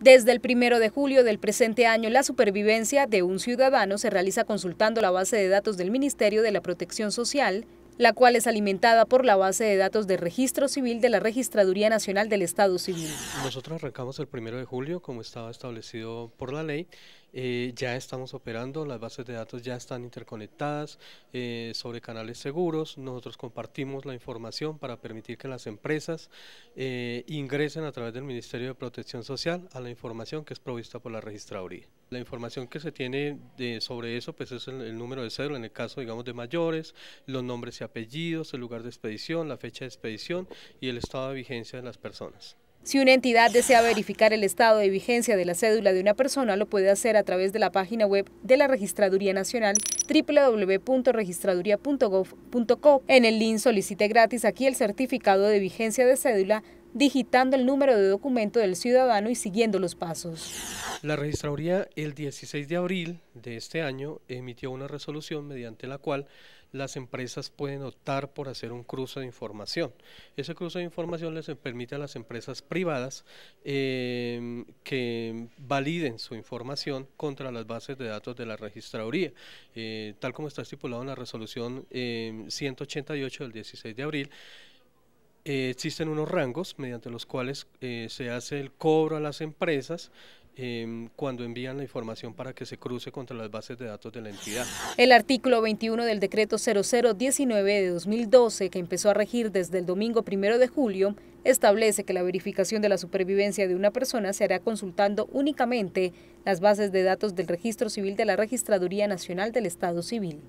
Desde el primero de julio del presente año, la supervivencia de un ciudadano se realiza consultando la base de datos del Ministerio de la Protección Social, la cual es alimentada por la base de datos de registro civil de la Registraduría Nacional del Estado Civil. Nosotros arrancamos el primero de julio, como estaba establecido por la ley, eh, ya estamos operando, las bases de datos ya están interconectadas eh, sobre canales seguros, nosotros compartimos la información para permitir que las empresas eh, ingresen a través del Ministerio de Protección Social a la información que es provista por la registraduría. La información que se tiene sobre eso pues es el, número de cero, en el caso de mayores, los nombres y apellidos, el lugar de expedición, la fecha de expedición y el estado de vigencia de las personas. Si una entidad desea verificar el estado de vigencia de la cédula de una persona, lo puede hacer a través de la página web de la Registraduría Nacional www.registraduría.gov.co. En el link solicite gratis aquí el certificado de vigencia de cédula digitando el número de documento del ciudadano y siguiendo los pasos. La Registraduría el 16 de abril de este año emitió una resolución mediante la cual las empresas pueden optar por hacer un cruce de información. Ese cruce de información les permite a las empresas privadas em, que validen su información contra las bases de datos de la registraduría, eh, tal como está estipulado en la resolución 188 em, del 16 de abril. Eh, existen unos rangos mediante los cuales eh, se hace el cobro a las empresas Em, cuando envían la información para que se cruce contra las bases de datos de la entidad. El artículo 21 del decreto 0019 de 2012, que empezó a regir desde el domingo 1 de julio, establece que la verificación de la supervivencia de una persona se hará consultando únicamente las bases de datos del Registro Civil de la Registraduría Nacional del Estado Civil.